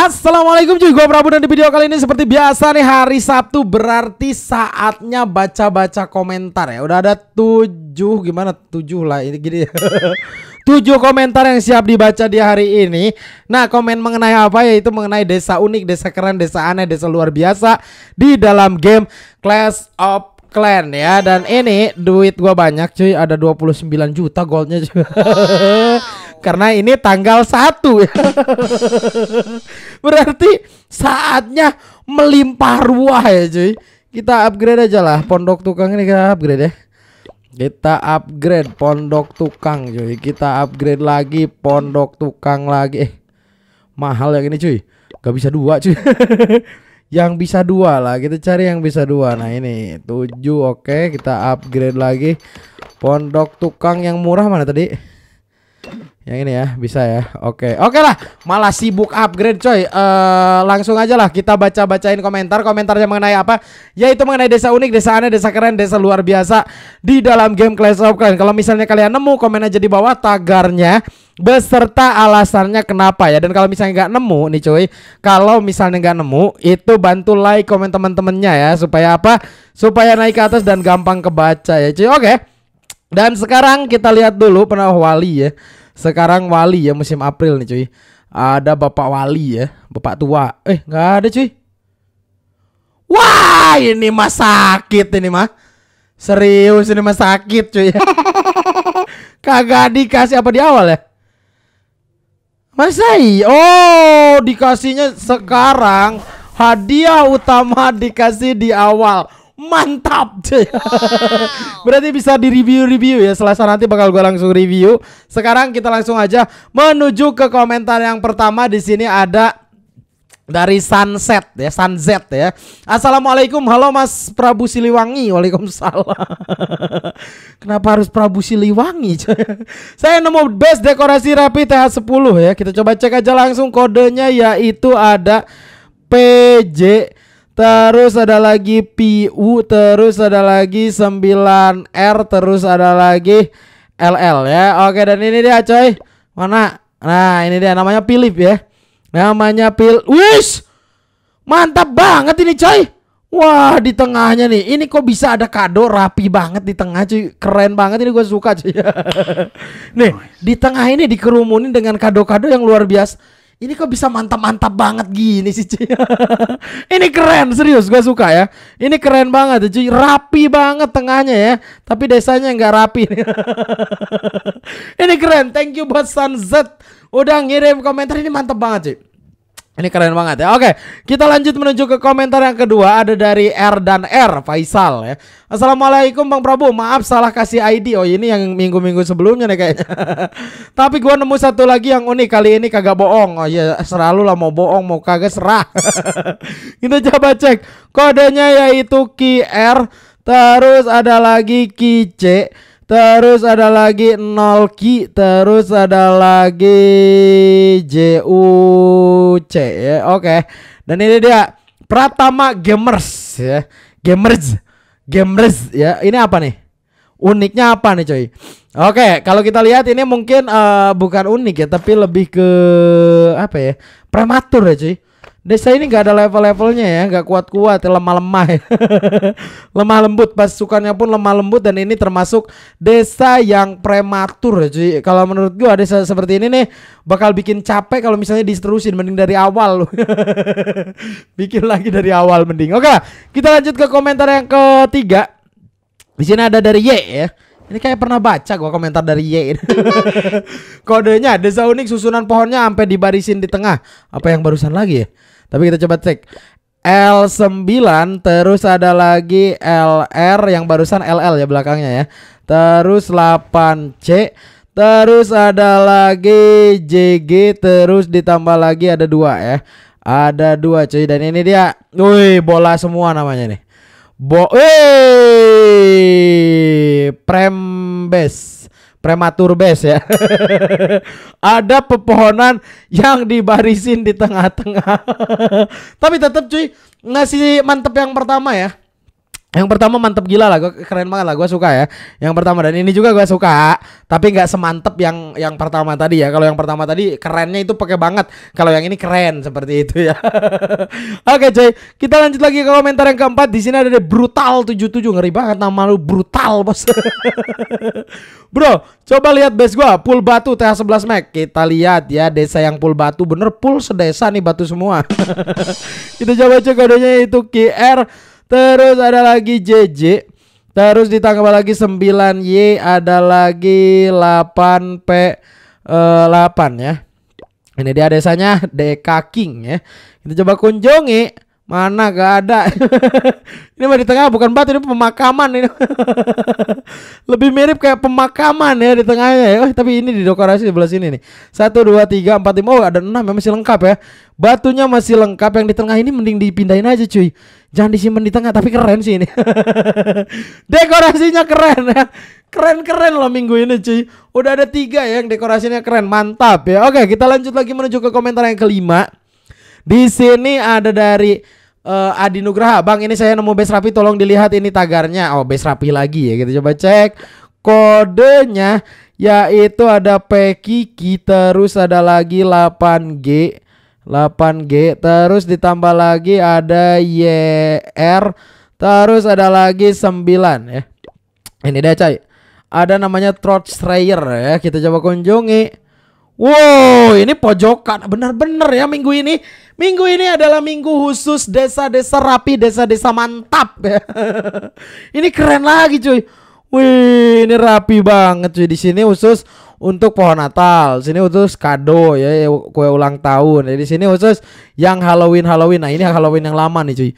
Assalamualaikum cuy gue Prabu dan di video kali ini seperti biasa nih hari Sabtu berarti saatnya baca-baca komentar ya udah ada tujuh gimana tujuh lah ini gini tujuh komentar yang siap dibaca di hari ini nah komen mengenai apa ya itu mengenai desa unik desa keren desa aneh desa luar biasa di dalam game Clash of Clan ya dan ini duit gue banyak cuy ada 29 juta goldnya cuy karena ini tanggal 1 berarti saatnya melimpah ruah ya cuy kita upgrade aja lah pondok tukang ini kita upgrade ya kita upgrade pondok tukang cuy kita upgrade lagi pondok tukang lagi eh mahal yang ini cuy gak bisa dua cuy yang bisa dua lah kita cari yang bisa dua nah ini tujuh oke okay. kita upgrade lagi pondok tukang yang murah mana tadi yang ini ya, bisa ya. Oke. Okay. Oke okay lah, malah sibuk upgrade coy. Uh, langsung aja lah kita baca-bacain komentar. Komentarnya mengenai apa? Yaitu mengenai desa unik, desa aneh, desa keren, desa luar biasa di dalam game Clash of Clans. Kalau misalnya kalian nemu, komen aja di bawah tagarnya beserta alasannya kenapa ya dan kalau misalnya nggak nemu nih coy, kalau misalnya nggak nemu itu bantu like komen teman-temannya ya supaya apa supaya naik ke atas dan gampang kebaca ya cuy oke okay. dan sekarang kita lihat dulu penawali ya sekarang Wali ya musim April nih cuy. Ada Bapak Wali ya, Bapak tua. Eh, nggak ada cuy. Wah, ini mah sakit ini mah. Serius ini mah sakit cuy. Kagak dikasih apa di awal ya? masai iya? Oh, dikasihnya sekarang hadiah utama dikasih di awal mantap cuy. Wow. Berarti bisa di review-review ya. Selasa nanti bakal gue langsung review. Sekarang kita langsung aja menuju ke komentar yang pertama di sini ada dari Sunset ya, Sunset ya. Assalamualaikum, halo Mas Prabu Siliwangi, waalaikumsalam. Kenapa harus Prabu Siliwangi? Saya nemu best dekorasi rapi TH10 ya. Kita coba cek aja langsung kodenya yaitu ada PJ Terus ada lagi PU, terus ada lagi 9R, terus ada lagi LL ya. Oke, dan ini dia coy. Mana? Nah, ini dia namanya Philip ya. Namanya Pil. Wish! Mantap banget ini coy. Wah, di tengahnya nih. Ini kok bisa ada kado rapi banget di tengah cuy. Keren banget ini gue suka cuy. nih, di tengah ini dikerumunin dengan kado-kado yang luar biasa ini kok bisa mantap-mantap banget gini sih cuy ini keren serius gue suka ya ini keren banget cuy rapi banget tengahnya ya tapi desanya nggak rapi ini keren thank you buat Sunset udah ngirim komentar ini mantap banget cuy ini keren banget ya. Oke, kita lanjut menuju ke komentar yang kedua ada dari R dan R Faisal ya. Assalamualaikum Bang Prabu, maaf salah kasih ID. Oh ini yang minggu-minggu sebelumnya nih kayaknya. Tapi gua nemu satu lagi yang unik kali ini kagak bohong. Oh iya selalu lah mau bohong mau kagak serah. kita coba cek kodenya yaitu QR terus ada lagi Ki Terus ada lagi Nolki, terus ada lagi JUC ya. Oke. Okay. Dan ini dia Pratama Gamers ya. Gamers. Gamers ya. Ini apa nih? Uniknya apa nih, coy? Oke, okay, kalau kita lihat ini mungkin uh, bukan unik ya, tapi lebih ke apa ya? Prematur ya, cuy Desa ini nggak ada level-levelnya ya, nggak kuat-kuat, lemah-lemah, ya. lemah lembut. Pasukannya pun lemah lembut dan ini termasuk desa yang prematur. Jadi kalau menurut gua desa seperti ini nih bakal bikin capek kalau misalnya diterusin mending dari awal loh. bikin lagi dari awal mending. Oke, kita lanjut ke komentar yang ketiga. Di sini ada dari Y ya. Ini kayak pernah baca gua komentar dari Y. Kodenya desa unik susunan pohonnya sampai dibarisin di tengah. Apa yang barusan lagi ya? Tapi kita coba cek. L9 terus ada lagi LR yang barusan LL ya belakangnya ya. Terus 8C Terus ada lagi JG terus ditambah lagi ada dua ya. Ada dua cuy dan ini dia. Wih bola semua namanya nih. Bo Prembes. Prematur bes ya. Ada pepohonan yang dibarisin di tengah-tengah. Tapi tetap cuy ngasih mantep yang pertama ya. Yang pertama mantep gila lah, gua, keren banget lah, gue suka ya. Yang pertama dan ini juga gue suka, tapi nggak semantep yang yang pertama tadi ya. Kalau yang pertama tadi kerennya itu pakai banget, kalau yang ini keren seperti itu ya. Oke cuy, kita lanjut lagi ke komentar yang keempat. Di sini ada brutal 77 ngeri banget nama lu brutal bos. Bro, coba lihat base gue, pull batu TH11 Mac. Kita lihat ya desa yang pull batu, bener pull sedesa nih batu semua. kita coba cek kodenya itu QR Terus ada lagi JJ. Terus ditangkap lagi 9Y ada lagi 8P eh, 8 ya. Ini dia desanya DK King ya. Kita coba kunjungi. Mana gak ada. ini mah di tengah bukan batu ini pemakaman ini. Lebih mirip kayak pemakaman ya di tengahnya ya. Oh, tapi ini di dekorasi sebelah sini nih. Satu dua tiga empat lima oh ada enam ya masih lengkap ya. Batunya masih lengkap yang di tengah ini mending dipindahin aja cuy. Jangan disimpan di tengah tapi keren sih ini. Dekorasinya keren ya. Keren-keren loh minggu ini cuy. Udah ada tiga ya yang dekorasinya keren. Mantap ya. Oke, kita lanjut lagi menuju ke komentar yang kelima. Di sini ada dari Uh, Adi Nugraha, Bang ini saya nemu base rapi tolong dilihat ini tagarnya. Oh, base rapi lagi ya. Kita gitu. coba cek kodenya yaitu ada Pekiki terus ada lagi 8G 8G terus ditambah lagi ada YR terus ada lagi 9 ya. Ini dia, coy. Ada namanya Strayer ya. Kita coba kunjungi. Wow, ini pojokan. Bener-bener ya minggu ini. Minggu ini adalah minggu khusus desa-desa rapi, desa-desa mantap. ini keren lagi cuy. Wih, ini rapi banget cuy. Di sini khusus untuk pohon Natal. Di sini khusus kado ya, ya kue ulang tahun. Di sini khusus yang Halloween Halloween. Nah, ini Halloween yang lama nih cuy.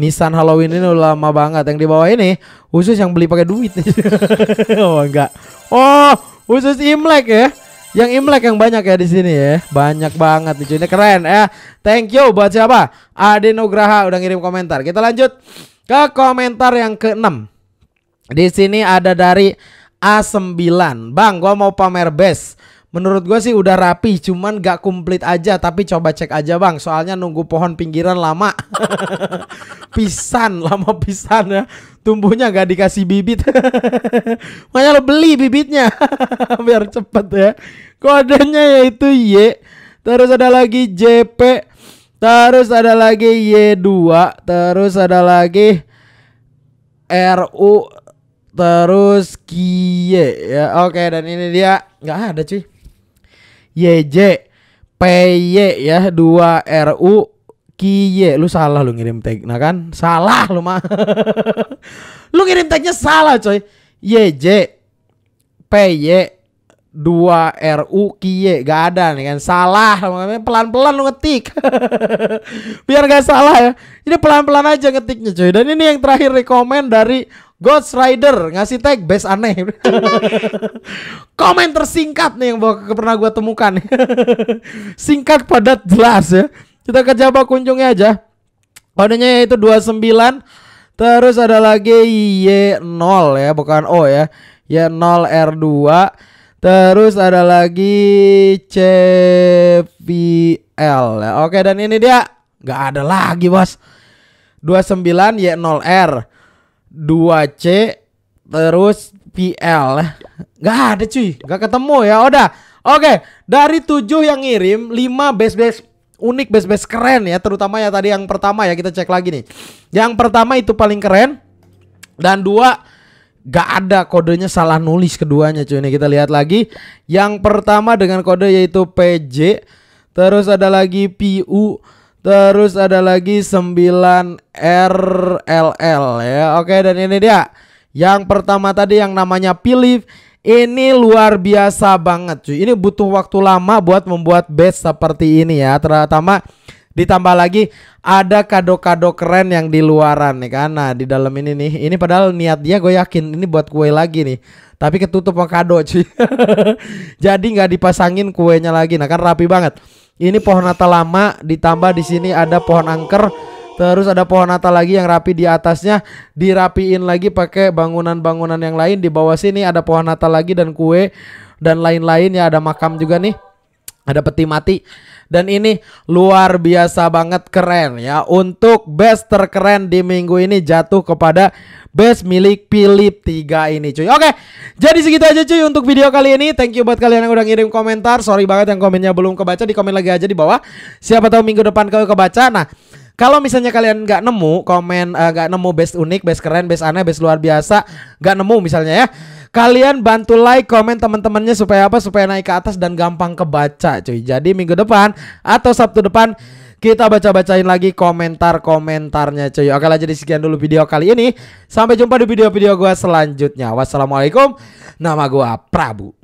Nissan Halloween ini udah lama banget. Yang di bawah ini khusus yang beli pakai duit. oh enggak. Oh, khusus Imlek ya. Yang Imlek yang banyak ya di sini ya. Banyak banget di cuy. keren ya. Thank you buat siapa? Nugraha udah ngirim komentar. Kita lanjut ke komentar yang keenam. Di sini ada dari A9. Bang, gua mau pamer best. Menurut gue sih udah rapi, cuman gak komplit aja. Tapi coba cek aja bang, soalnya nunggu pohon pinggiran lama. pisan, lama pisan ya. Tumbuhnya gak dikasih bibit. Makanya lo beli bibitnya, biar cepet ya. Kodenya yaitu Y. Terus ada lagi JP. Terus ada lagi Y2. Terus ada lagi RU. Terus Kie ya. Oke dan ini dia Gak ada cuy. YJ PY ya 2 RU Kiye lu salah lu ngirim tag nah kan salah lu mah lu ngirim tagnya salah coy YJ PY 2 RU Kiye gak ada nih kan salah pelan-pelan lu ngetik biar gak salah ya ini pelan-pelan aja ngetiknya coy dan ini yang terakhir rekomend dari Ghost Rider ngasih tag best aneh. Komen tersingkat nih yang pernah gue temukan. Singkat padat jelas ya. Kita ke Jawa kunjungnya aja. Kodenya yaitu 29 Terus ada lagi Y0 ya Bukan O ya Y0 R2 Terus ada lagi CVL ya. Oke dan ini dia Gak ada lagi bos 29 Y0R dua c terus PL. Gak ada cuy, gak ketemu ya. Udah. Oke, dari tujuh yang ngirim, 5 base-base unik, base-base keren ya, terutama ya tadi yang pertama ya kita cek lagi nih. Yang pertama itu paling keren dan dua gak ada kodenya salah nulis keduanya cuy. Ini kita lihat lagi. Yang pertama dengan kode yaitu PJ, terus ada lagi PU Terus ada lagi 9 RLL ya. Oke, dan ini dia. Yang pertama tadi yang namanya Pilif ini luar biasa banget cuy. Ini butuh waktu lama buat membuat base seperti ini ya. Terutama ditambah lagi ada kado-kado keren yang di luaran nih kan. Nah, di dalam ini nih. Ini padahal niat dia gue yakin ini buat kue lagi nih tapi ketutup sama kado cuy jadi nggak dipasangin kuenya lagi nah kan rapi banget ini pohon natal lama ditambah di sini ada pohon angker Terus ada pohon natal lagi yang rapi di atasnya dirapiin lagi pakai bangunan-bangunan yang lain di bawah sini ada pohon natal lagi dan kue dan lain-lain ya ada makam juga nih. Ada peti mati dan ini luar biasa banget keren ya. Untuk best terkeren di minggu ini jatuh kepada best milik Philip 3 ini cuy. Oke, jadi segitu aja cuy untuk video kali ini. Thank you buat kalian yang udah ngirim komentar. Sorry banget yang komennya belum kebaca, di komen lagi aja di bawah. Siapa tahu minggu depan kau kebaca. Nah, kalau misalnya kalian nggak nemu komen eh, nggak uh, nemu best unik, best keren, best aneh, best luar biasa, nggak nemu misalnya ya Kalian bantu like, komen teman-temannya supaya apa? Supaya naik ke atas dan gampang kebaca, cuy. Jadi minggu depan atau Sabtu depan kita baca-bacain lagi komentar-komentarnya cuy. Oke lah jadi sekian dulu video kali ini. Sampai jumpa di video-video gue selanjutnya. Wassalamualaikum. Nama gue Prabu.